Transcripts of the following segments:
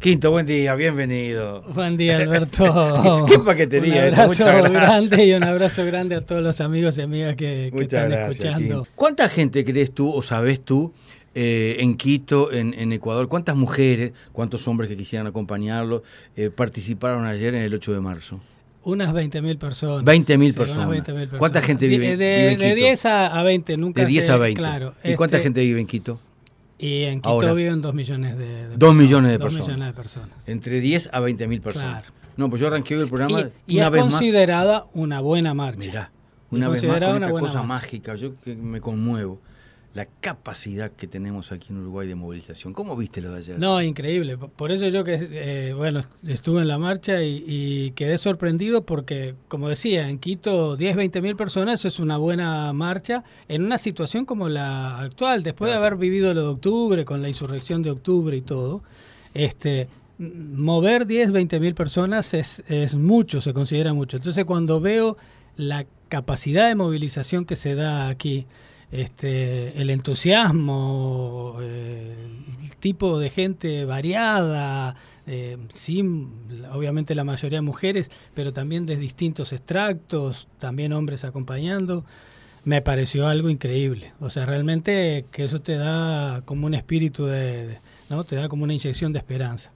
Quinto, buen día, bienvenido. Buen día, Alberto. Qué paquetería. Un abrazo grande y un abrazo grande a todos los amigos y amigas que, están escuchando. ¿Cuánta gente crees tú o sabes tú eh, en Quito, en, Ecuador, cuántas mujeres, cuántos hombres que quisieran acompañarlo eh, participaron ayer en el 8 de marzo? Unas 20.000 personas. 20.000 sí, personas. ¿Cuánta gente vive, en Quito? De 10 a 20, nunca. De 10 a 20. Claro, ¿Y cuánta gente vive en Quito? Y en Quito viven 2 millones de, personas. millones de, millones de personas. Entre 10 a 20 mil personas. Claro. No, pues yo arranqué el programa y, y es vez considerada una buena marcha. Mirá, una vez más con una esta cosa mágica, yo que me conmuevo la capacidad que tenemos aquí en Uruguay de movilización. ¿Cómo viste lo de ayer? No, increíble. Por eso yo que, eh, bueno, estuve en la marcha y, quedé sorprendido porque, como decía, en Quito 10, 20 mil personas es una buena marcha en una situación como la actual, después de haber vivido lo de octubre, con la insurrección de octubre y todo. Este, mover 10, 20 mil personas es, es mucho, se considera mucho. Entonces cuando veo la capacidad de movilización que se da aquí, este, el entusiasmo, eh, el tipo de gente variada, eh, obviamente la mayoría mujeres, pero también de distintos extractos, también hombres acompañando, me pareció algo increíble. O sea, realmente que eso te da como un espíritu de, ¿no? Te da como una inyección de esperanza.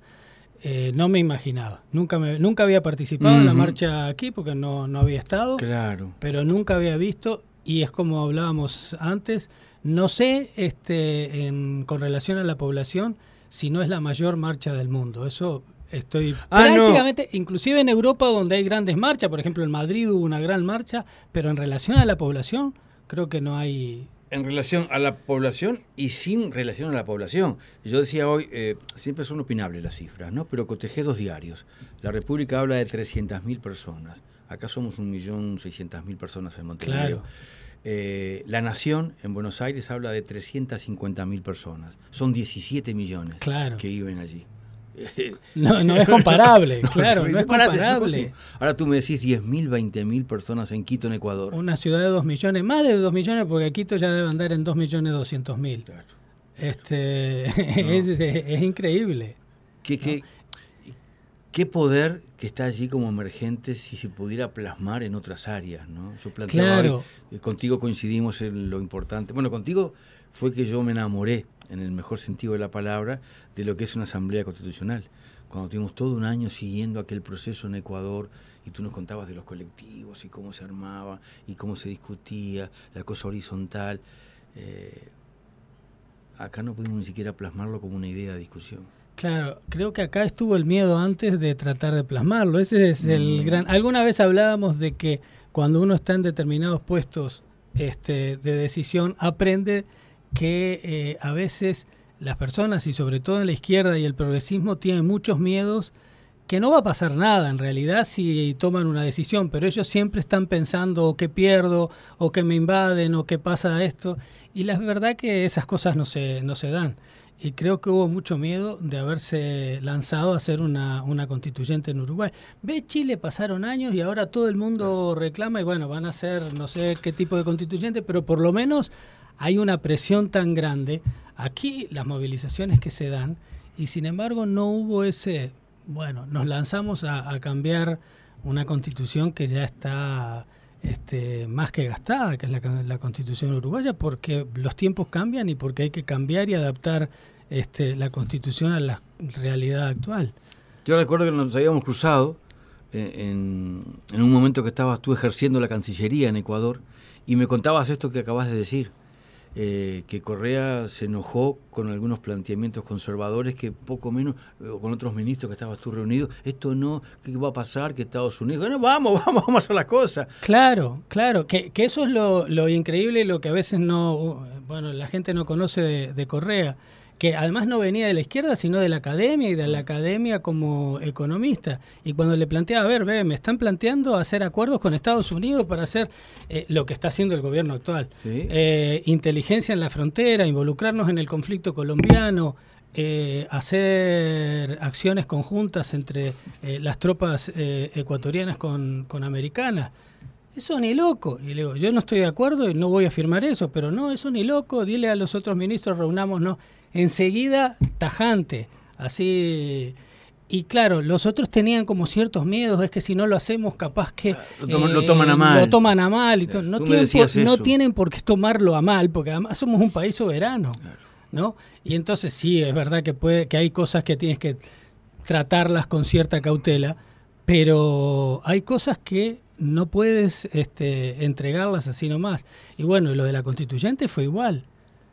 Eh, no me imaginaba. Nunca, me, nunca había participado en la marcha aquí porque no, no había estado. Claro. Pero nunca había visto y es como hablábamos antes, no sé este, en, con relación a la población si no es la mayor marcha del mundo. Eso estoy ah, prácticamente, inclusive en Europa donde hay grandes marchas, por ejemplo en Madrid hubo una gran marcha, pero en relación a la población creo que no hay... En relación a la población y sin relación a la población. Yo decía hoy, eh, siempre son opinables las cifras, ¿no? Pero cotejé dos diarios. La República habla de 300.000 personas. Acá somos 1.600.000 personas en Montevideo. Eh, la Nación en Buenos Aires habla de 350.000 personas. Son 17 millones que viven allí. No, es comparable, claro, no es comparable. Ahora tú me decís 10.000, 20.000 personas en Quito, en Ecuador. Una ciudad de 2 millones, más de 2 millones, porque Quito ya debe andar en 2.200.000. millones mil. Este, es, increíble. ¿Qué, Que, qué qué poder que está allí como emergente si se pudiera plasmar en otras áreas, ¿no? Yo planteaba, eh, contigo coincidimos en lo importante. Bueno, contigo fue que yo me enamoré, en el mejor sentido de la palabra, de lo que es una asamblea constitucional. Cuando tuvimos todo un año siguiendo aquel proceso en Ecuador y tú nos contabas de los colectivos y cómo se armaba y cómo se discutía, la cosa horizontal. Eh, acá no pudimos ni siquiera plasmarlo como una idea de discusión. Claro, creo que acá estuvo el miedo antes de tratar de plasmarlo. Ese es el mm. gran. Alguna vez hablábamos de que cuando uno está en determinados puestos este, de decisión, aprende que eh, a veces las personas, y sobre todo en la izquierda y el progresismo, tienen muchos miedos que no va a pasar nada en realidad si toman una decisión, pero ellos siempre están pensando o que pierdo, o que me invaden, o que pasa esto, y la verdad que esas cosas no se, no se dan y creo que hubo mucho miedo de haberse lanzado a hacer una, constituyente en Uruguay. Ve Chile, pasaron años y ahora todo el mundo reclama y bueno, van a ser no sé qué tipo de constituyente, pero por lo menos hay una presión tan grande. Aquí las movilizaciones que se dan y sin embargo no hubo ese, bueno, nos lanzamos a, cambiar una constitución que ya está... Este, más que gastada, que es la, constitución uruguaya, porque los tiempos cambian y porque hay que cambiar y adaptar este, la Constitución a la realidad actual. Yo recuerdo que nos habíamos cruzado eh, en, un momento que estabas tú ejerciendo la Cancillería en Ecuador y me contabas esto que acabas de decir, eh, que Correa se enojó con algunos planteamientos conservadores que poco menos, con otros ministros que estabas tú reunido, esto no, ¿qué va a pasar? Que Estados Unidos, no, vamos, vamos, vamos a hacer las cosas. Claro, claro, que, eso es lo, lo increíble, lo que a veces no, bueno, la gente no conoce de Correa que además no venía de la izquierda, sino de la academia y de la mm. academia como economista. Y cuando le planteaba, a ver, me están planteando hacer acuerdos con Estados Unidos para hacer eh, lo que está haciendo el gobierno actual. Eh, inteligencia en la frontera, involucrarnos en el conflicto colombiano, eh, hacer acciones conjuntas entre las tropas ecuatorianas con, con, americanas. Eso ni loco. Y le digo, yo no estoy de acuerdo y no voy a firmar eso, pero no, eso ni loco. Dile a los otros ministros, reunámonos enseguida tajante, así. Y claro, los otros tenían como ciertos miedos, es que si no lo hacemos, capaz que... Ah, eh, lo, toman, a mal. toman a mal. Y no, tienen por, no tienen por qué tomarlo a mal, porque además somos un país soberano. ¿no? Y entonces sí, es verdad que, puede, que hay cosas que tienes que tratarlas con cierta cautela, pero hay cosas que no puedes este, entregarlas así nomás. Y bueno, lo de la constituyente fue igual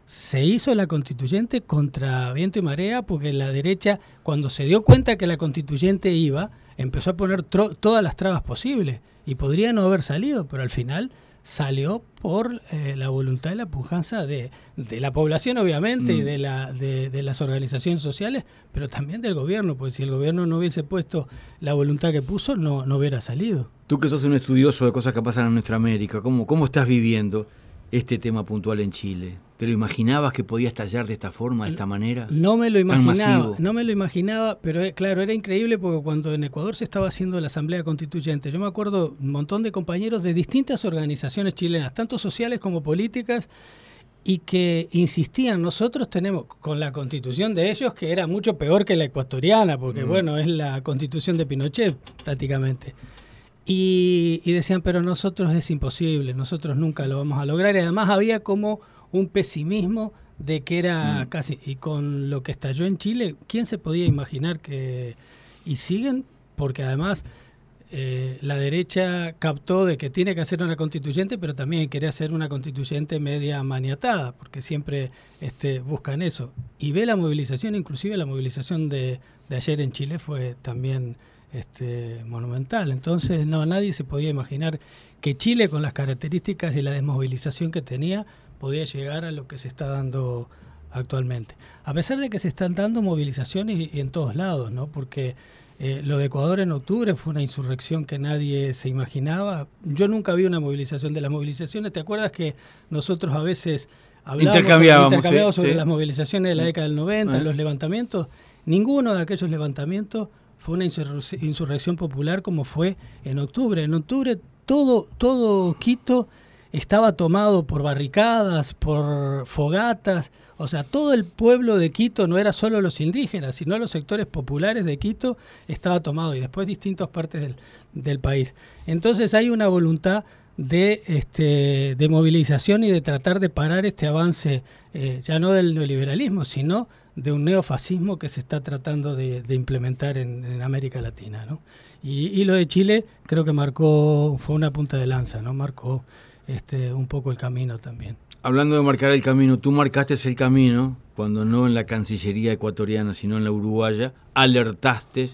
se hizo la constituyente contra viento y marea porque la derecha, cuando se dio cuenta que la constituyente iba, empezó a poner todas las trabas posibles y podría no haber salido, pero al final salió por eh, la voluntad y la pujanza de, la población, obviamente, y mm. de, las organizaciones sociales, pero también del gobierno, porque si el gobierno no hubiese puesto la voluntad que puso, no, hubiera salido. Tú que sos un estudioso de cosas que pasan en nuestra América, cómo estás viviendo este tema puntual en Chile? ¿Te lo imaginabas que podía estallar de esta forma, de esta manera? No me lo imaginaba, no me lo imaginaba, pero eh, claro, era increíble porque cuando en Ecuador se estaba haciendo la Asamblea Constituyente, yo me acuerdo un montón de compañeros de distintas organizaciones chilenas, tanto sociales como políticas, y que insistían, nosotros tenemos con la constitución de ellos que era mucho peor que la ecuatoriana, porque mm. bueno, es la constitución de Pinochet prácticamente. y decían, pero nosotros es imposible, nosotros nunca lo vamos a lograr. Y además había como un pesimismo de que era mm. casi... Y con lo que estalló en Chile, ¿quién se podía imaginar que... Y siguen, porque además... Eh, la derecha captó de que tiene que hacer una constituyente, pero también quería hacer una constituyente media maniatada, porque siempre este, buscan eso. Y ve la movilización, inclusive la movilización de, de ayer en Chile fue también este, monumental. Entonces, no, nadie se podía imaginar que Chile, con las características y la desmovilización que tenía, podía llegar a lo que se está dando actualmente. A pesar de que se están dando movilizaciones en todos lados, ¿no? Porque eh, lo de Ecuador en octubre fue una insurrección que nadie se imaginaba. Yo nunca vi una movilización de las movilizaciones. ¿Te acuerdas que nosotros a veces hablábamos intercambiábamos, sobre las movilizaciones de la mm. década del 90, eh. los levantamientos? Ninguno de aquellos levantamientos fue una insurrección popular como fue en octubre. En octubre todo, todo Quito estaba tomado por barricadas, por fogatas, o sea, todo el pueblo de Quito no era solo los indígenas, sino los sectores populares de Quito estaba tomado y después distintas partes del, país. Entonces hay una voluntad de, este, de movilización y de tratar de parar este avance, eh, ya no del neoliberalismo, sino de un neofascismo que se está tratando de, implementar en, América Latina. ¿no? Y, lo de Chile creo que marcó, fue una punta de lanza, ¿no? marcó este, un poco el camino también. Hablando de marcar el camino, tú marcaste el camino cuando no en la Cancillería ecuatoriana, sino en la uruguaya, alertaste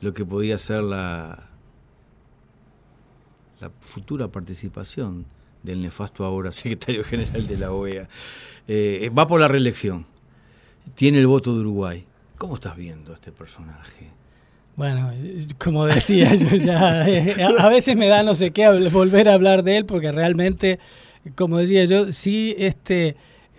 lo que podía ser la, la futura participación del nefasto ahora secretario general de la OEA. Eh, eh, va por la reelección, tiene el voto de Uruguay. ¿Cómo estás viendo a este personaje? Bueno, como decía, yo ya eh, a, veces me da no sé qué volver a hablar de él porque realmente, como decía yo, sí este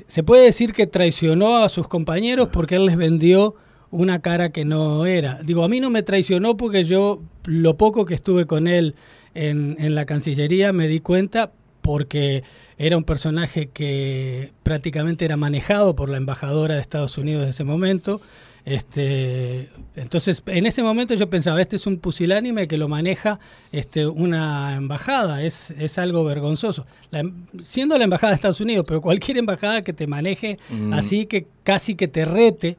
se puede decir que traicionó a sus compañeros porque él les vendió una cara que no era. Digo, a mí no me traicionó porque yo lo poco que estuve con él en, en la Cancillería me di cuenta porque era un personaje que prácticamente era manejado por la embajadora de Estados Unidos de ese momento este, entonces, en ese momento yo pensaba, este es un pusilánime que lo maneja este, una embajada, es, es algo vergonzoso. Em, siendo la embajada de Estados Unidos, pero cualquier embajada que te maneje mm. así que casi que te rete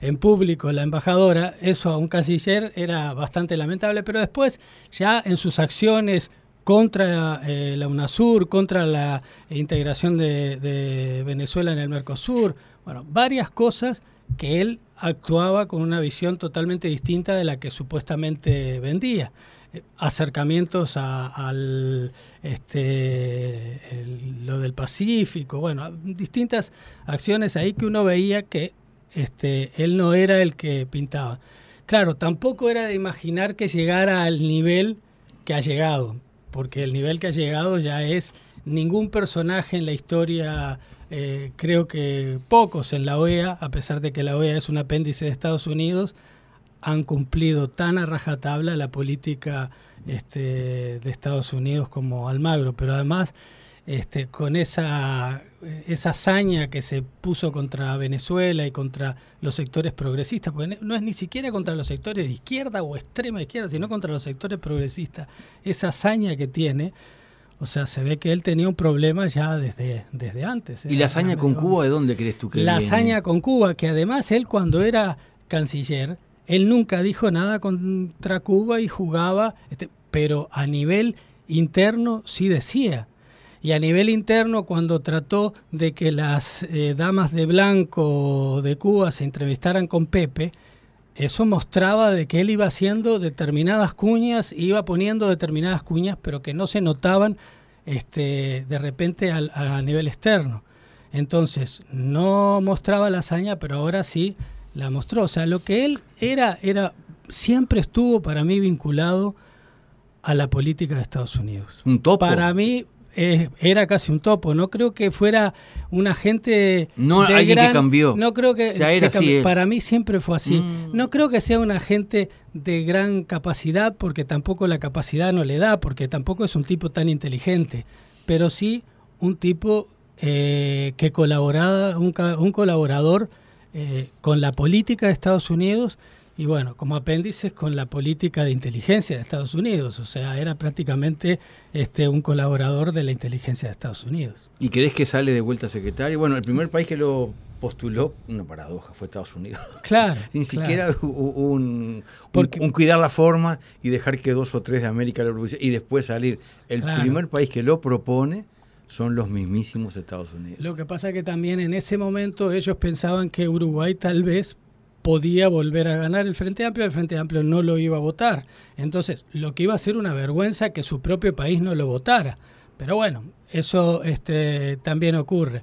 en público la embajadora, eso a un canciller era bastante lamentable, pero después ya en sus acciones contra eh, la UNASUR, contra la integración de Venezuela en el Mercosur, bueno, varias cosas que él actuaba con una visión totalmente distinta de la que supuestamente vendía. Eh, acercamientos a, al este, lo del Pacífico, bueno, distintas acciones ahí que uno veía que este, él no era el que pintaba. Claro, tampoco era de imaginar que llegara al nivel que ha llegado, porque el nivel que ha llegado ya es ningún personaje en la historia eh, creo que pocos en la OEA, a pesar de que la OEA es un apéndice de Estados Unidos, han cumplido tan a rajatabla la política este, de Estados Unidos como Almagro, pero además este, con esa, esa hazaña que se puso contra Venezuela y contra los sectores progresistas, porque no es ni siquiera contra los sectores de izquierda o extrema izquierda, sino contra los sectores progresistas, esa hazaña que tiene o sea, se ve que él tenía un problema ya desde, desde antes. ¿Y la hazaña con Cuba de dónde crees tú que La hazaña con Cuba, que además él cuando era canciller, él nunca dijo nada contra Cuba y jugaba, este, pero a nivel interno sí decía. Y a nivel interno, cuando trató de que las eh, damas de blanco de Cuba se entrevistaran con Pepe, eso mostraba de que él iba haciendo determinadas cuñas, iba poniendo determinadas cuñas, pero que no se notaban este, de repente a nivel externo. Entonces, no mostraba la hazaña, pero ahora sí la mostró. O sea, lo que él era, era, siempre estuvo para mí vinculado a la política de Estados Unidos. Un topo. Para mí, era casi un topo. No creo que fuera un agente No, alguien que cambió. No creo que. sea, era así para mí siempre fue así. Mm. No creo que sea un agente de gran capacidad, porque tampoco la capacidad no le da, porque tampoco es un tipo tan inteligente. Pero sí un tipo eh, que colaboraba, un, un colaborador eh, con la política de Estados Unidos y bueno, como apéndices con la política de inteligencia de Estados Unidos, o sea, era prácticamente este, un colaborador de la inteligencia de Estados Unidos. ¿Y crees que sale de vuelta secretario? Bueno, el primer país que lo postuló, una paradoja, fue Estados Unidos. Claro. Sin siquiera Un, cuidar la forma y dejar que dos o tres de América lo propusieran y después salir. El primer país que lo propone son los mismísimos Estados Unidos. Lo que pasa es que también en ese momento ellos pensaban que Uruguay tal vez podía volver a ganar el Frente Amplio, el Frente Amplio no lo iba a votar. Entonces, lo que iba a ser una vergüenza que su propio país no lo votara. Pero bueno, eso este, también ocurre.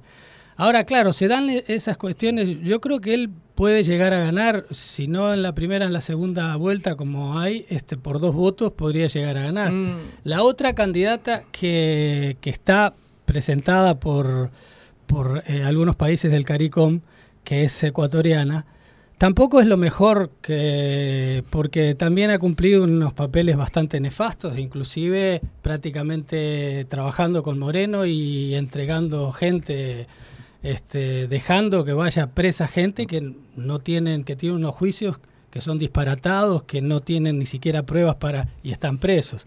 Ahora, claro, se dan e-, esas cuestiones. Yo creo que él puede llegar a ganar, si no en la primera, en la segunda vuelta, como hay, este, por dos votos podría llegar a ganar. Mm. La otra candidata que, está presentada por, por eh, algunos países del CARICOM, que es ecuatoriana, Tampoco es lo mejor que porque también ha cumplido unos papeles bastante nefastos, inclusive prácticamente trabajando con Moreno y entregando gente, este, dejando que vaya presa gente que no tienen, que tiene unos juicios que son disparatados, que no tienen ni siquiera pruebas para y están presos.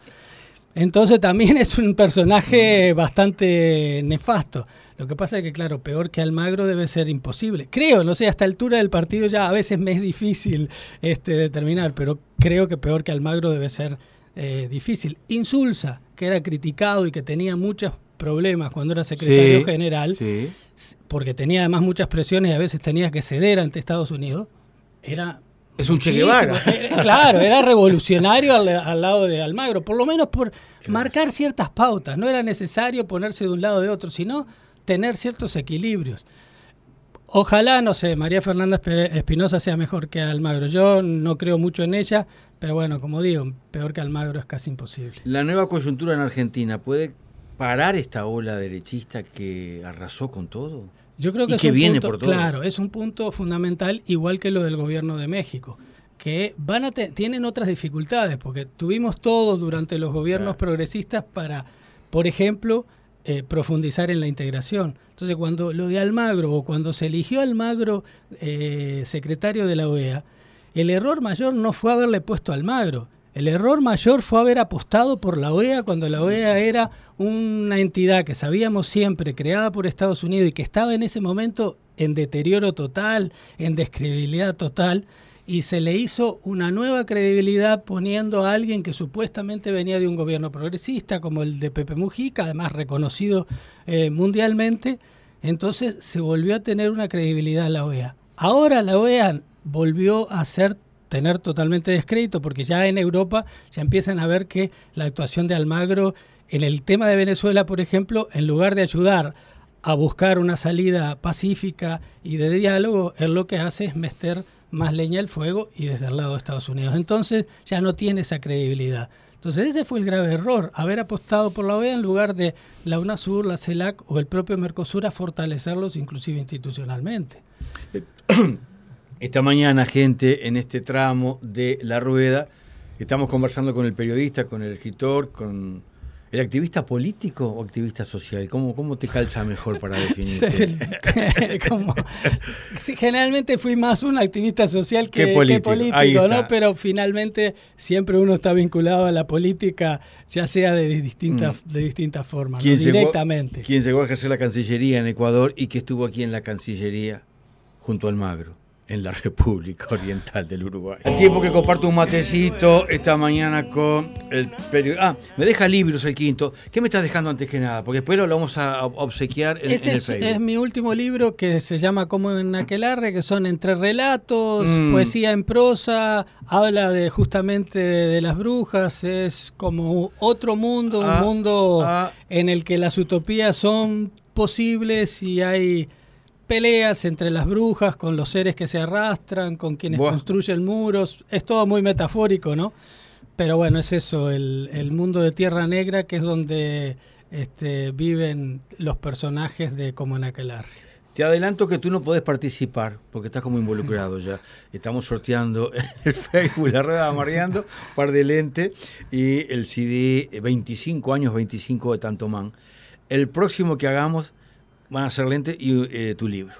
Entonces también es un personaje bastante nefasto. Lo que pasa es que, claro, peor que Almagro debe ser imposible. Creo, no sé, esta altura del partido ya a veces me es difícil este, determinar, pero creo que peor que Almagro debe ser eh, difícil. Insulsa, que era criticado y que tenía muchos problemas cuando era secretario general, porque tenía además muchas presiones y a veces tenía que ceder ante Estados Unidos, era es un Che Guevara. Claro, era revolucionario al, lado de Almagro, por lo menos por marcar ciertas pautas. No era necesario ponerse de un lado de otro, sino tener ciertos equilibrios. Ojalá, no sé, María Fernanda Espinosa sea mejor que Almagro. Yo no creo mucho en ella, pero bueno, como digo, peor que Almagro es casi imposible. La nueva coyuntura en Argentina puede parar esta ola derechista que arrasó con todo. Yo creo que, es Claro, es un punto fundamental, igual que lo del gobierno de México, que van a tienen otras dificultades, porque tuvimos todo durante los gobiernos progresistas para, por ejemplo, eh, profundizar en la integración. Entonces, cuando lo de Almagro o cuando se eligió Almagro eh, secretario de la OEA, el error mayor no fue haberle puesto Almagro, el error mayor fue haber apostado por la OEA cuando la OEA era una entidad que sabíamos siempre creada por Estados Unidos y que estaba en ese momento en deterioro total, en descredibilidad total, y se le hizo una nueva credibilidad poniendo a alguien que supuestamente venía de un gobierno progresista como el de Pepe Mujica, además reconocido eh, mundialmente, entonces se volvió a tener una credibilidad la OEA. Ahora la OEA volvió a ser tener totalmente descrédito, porque ya en Europa ya empiezan a ver que la actuación de Almagro en el tema de Venezuela, por ejemplo, en lugar de ayudar a buscar una salida pacífica y de diálogo, él lo que hace es meter más leña al fuego y desde el lado de Estados Unidos. Entonces ya no tiene esa credibilidad. Entonces ese fue el grave error, haber apostado por la OEA en lugar de la UNASUR, la CELAC o el propio Mercosur a fortalecerlos inclusive institucionalmente. Eh, esta mañana, gente, en este tramo de La Rueda, estamos conversando con el periodista, con el escritor, con el activista político o activista social. ¿Cómo, cómo te calza mejor para definirte? generalmente fui más un activista social que, político, ¿no? Pero finalmente siempre uno está vinculado a la política, ya sea de distintas, mm. de distintas formas, directamente. Quien llegó a ejercer la Cancillería en Ecuador y que estuvo aquí en la Cancillería junto al Magro en la República Oriental del Uruguay. El tiempo que comparto un matecito esta mañana con el periodista. Ah, me deja libros el quinto. ¿Qué me estás dejando antes que nada? Porque después lo vamos a obsequiar en, el Facebook. Es, es, mi último libro que se llama Como en Aquelarre, que son entre relatos, mm. poesía en prosa, habla de justamente de, las brujas, es como otro mundo, un ah, mundo ah. en el que las utopías son posibles y hay peleas entre las brujas, con los seres que se arrastran, con quienes construyen muros. Es todo muy metafórico, ¿no? Pero bueno, es eso, el, mundo de Tierra Negra, que es donde este, viven los personajes de Como en Aquel te adelanto que tú no puedes participar porque estás como involucrado ya. Estamos sorteando el Facebook la rueda par de lente y el CD 25 eh, años 25 de Tanto Man. El próximo que hagamos van a ser lentes y eh, tu libro.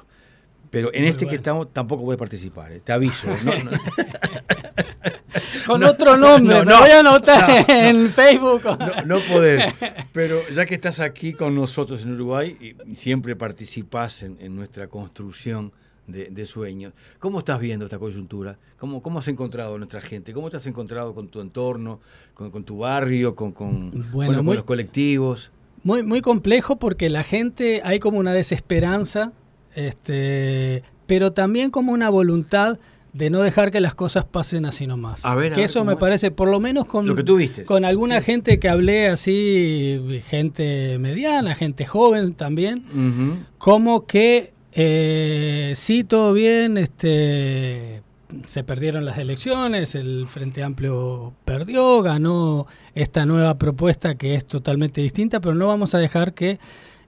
Pero en este que estamos tampoco voy a participar, eh, te aviso. Con otro nombre, no voy a anotar en Facebook. No, poder. Pero ya que estás aquí con nosotros en Uruguay y siempre participas en, nuestra construcción de, sueños, ¿cómo estás viendo esta coyuntura? ¿Cómo, ¿Cómo has encontrado a nuestra gente? ¿Cómo te has encontrado con tu entorno, con, tu barrio, con, bueno, con los colectivos? muy, muy complejo porque la gente, hay como una desesperanza, este, pero también como una voluntad de no dejar que las cosas pasen así nomás. que eso me parece, por lo menos con, con alguna gente que hablé así, gente mediana, gente joven también, como que eh, sí, todo bien, este, se perdieron las elecciones, el Frente Amplio perdió, ganó esta nueva propuesta que es totalmente distinta, pero no vamos a dejar que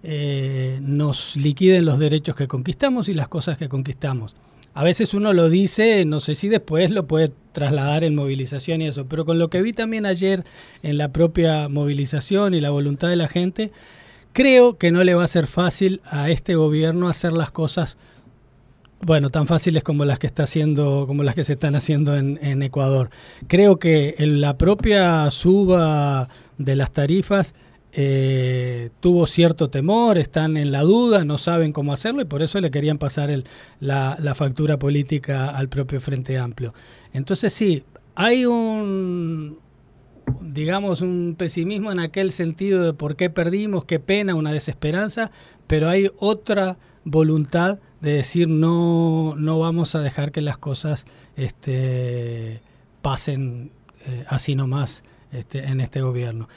eh, nos liquiden los derechos que conquistamos y las cosas que conquistamos. A veces uno lo dice, no sé si después lo puede trasladar en movilización y eso, pero con lo que vi también ayer en la propia movilización y la voluntad de la gente, creo que no le va a ser fácil a este gobierno hacer las cosas bueno, tan fáciles como las que está haciendo, como las que se están haciendo en, Ecuador. Creo que la propia suba de las tarifas eh, tuvo cierto temor, están en la duda, no saben cómo hacerlo y por eso le querían pasar la, la factura política al propio Frente Amplio. Entonces sí, hay un, digamos, un pesimismo en aquel sentido de por qué perdimos, qué pena, una desesperanza, pero hay otra voluntad de decir no, no vamos a dejar que las cosas este, pasen eh, así nomás este, en este gobierno.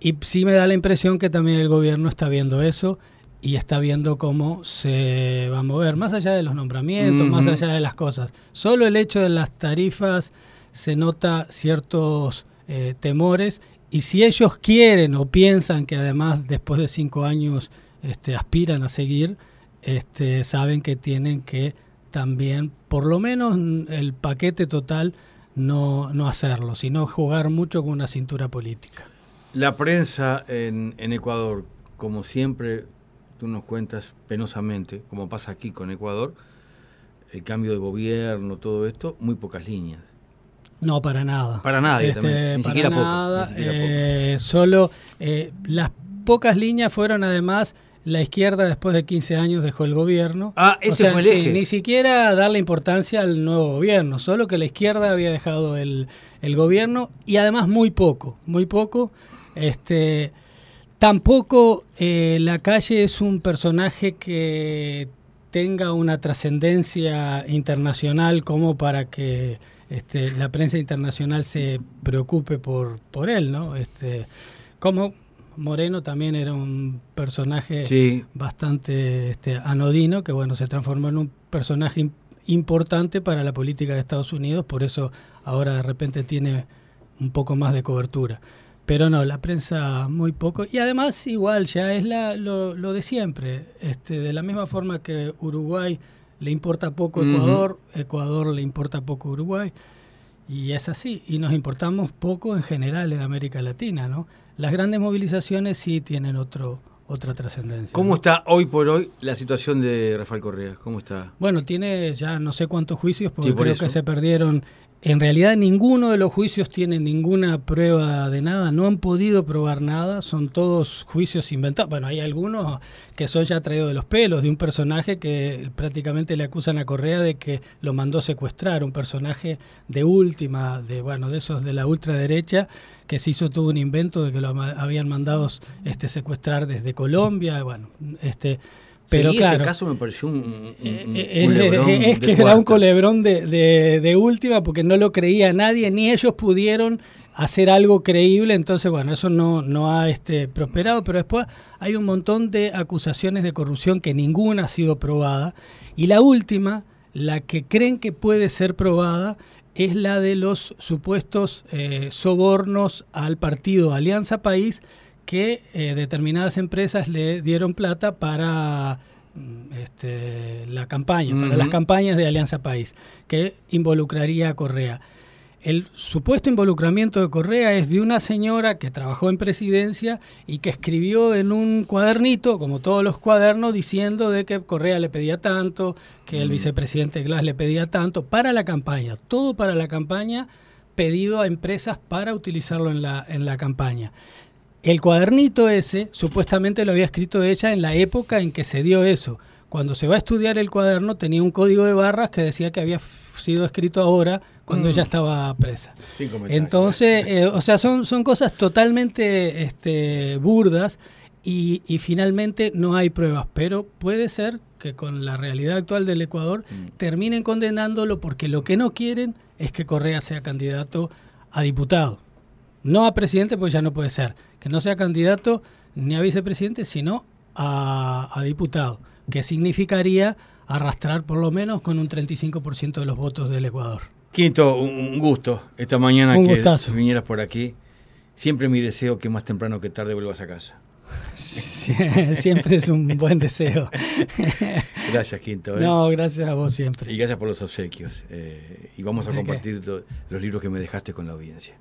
Y sí me da la impresión que también el gobierno está viendo eso y está viendo cómo se va a mover, más allá de los nombramientos, más allá de las cosas. Solo el hecho de las tarifas se nota ciertos eh, temores y si ellos quieren o piensan que además después de cinco años este, aspiran a seguir, este, saben que tienen que también, por lo menos el paquete total, no, hacerlo, sino jugar mucho con una cintura política. La prensa en, Ecuador, como siempre tú nos cuentas penosamente, como pasa aquí con Ecuador, el cambio de gobierno, todo esto, muy pocas líneas. No, para nada. Para nada, este, ni, siquiera eh, Solo eh, las pocas líneas fueron además la izquierda después de 15 años dejó el gobierno. Ah, ese fue el ni siquiera darle importancia al nuevo gobierno, solo que la izquierda había dejado el, gobierno y además muy poco, muy poco. Este, tampoco eh, la calle es un personaje que tenga una trascendencia internacional como para que este, la prensa internacional se preocupe por, por él, ¿no? Este, como Moreno también era un personaje bastante este, anodino, que bueno, se transformó en un personaje importante para la política de Estados Unidos, por eso ahora de repente tiene un poco más de cobertura. Pero no, la prensa muy poco. Y además igual ya es lo, de siempre. Este, de la misma forma que Uruguay le importa poco Ecuador, Ecuador le importa poco Uruguay. Y es así. Y nos importamos poco en general en América Latina, ¿no? Las grandes movilizaciones sí tienen otro, otra trascendencia. ¿Cómo está hoy por hoy la situación de Rafael Correa? ¿Cómo está? Bueno, tiene ya no sé cuántos juicios, porque creo que se perdieron en realidad ninguno de los juicios tiene ninguna prueba de nada, no han podido probar nada, son todos juicios inventados. Bueno, hay algunos que son ya traídos de los pelos, de un personaje que prácticamente le acusan a Correa de que lo mandó secuestrar, un personaje de última, de bueno, de esos de la ultraderecha, que se hizo todo un invento de que lo habían mandado este, secuestrar desde Colombia, bueno, este pero claro, caso me pareció un, eh, eh, es, que era un colebrón de, de, última porque no lo creía nadie, ni ellos pudieron hacer algo creíble, entonces bueno, eso no, no ha este, prosperado, pero después hay un montón de acusaciones de corrupción que ninguna ha sido probada, y la última, la que creen que puede ser probada, es la de los supuestos eh, sobornos al partido Alianza País, que eh, determinadas empresas le dieron plata para mm, este, la campaña, para las campañas de Alianza País, que involucraría a Correa. El supuesto involucramiento de Correa es de una señora que trabajó en presidencia y que escribió en un cuadernito, como todos los cuadernos, diciendo de que Correa le pedía tanto, que el vicepresidente Glass le pedía tanto, para la campaña, todo para la campaña, pedido a empresas para utilizarlo en la, en la campaña. El cuadernito ese supuestamente lo había escrito ella en la época en que se dio eso. Cuando se va a estudiar el cuaderno tenía un código de barras que decía que había sido escrito ahora cuando ella mm. estaba presa. Entonces, eh, o sea, son, son cosas totalmente este, burdas y, finalmente no hay pruebas, pero puede ser que con la realidad actual del Ecuador mm. terminen condenándolo porque lo que no quieren es que Correa sea candidato a diputado. No a presidente, pues ya no puede ser que no sea candidato ni a vicepresidente, sino a, diputado, que significaría arrastrar por lo menos con un 35% de los votos del Ecuador. Quinto, un gusto esta mañana que vinieras por aquí. Siempre mi deseo que más temprano que tarde vuelvas a casa. siempre es un buen deseo. Gracias, Quinto. ¿eh? No, gracias a vos siempre. Y gracias por los obsequios. Eh, y vamos a compartir los libros que me dejaste con la audiencia.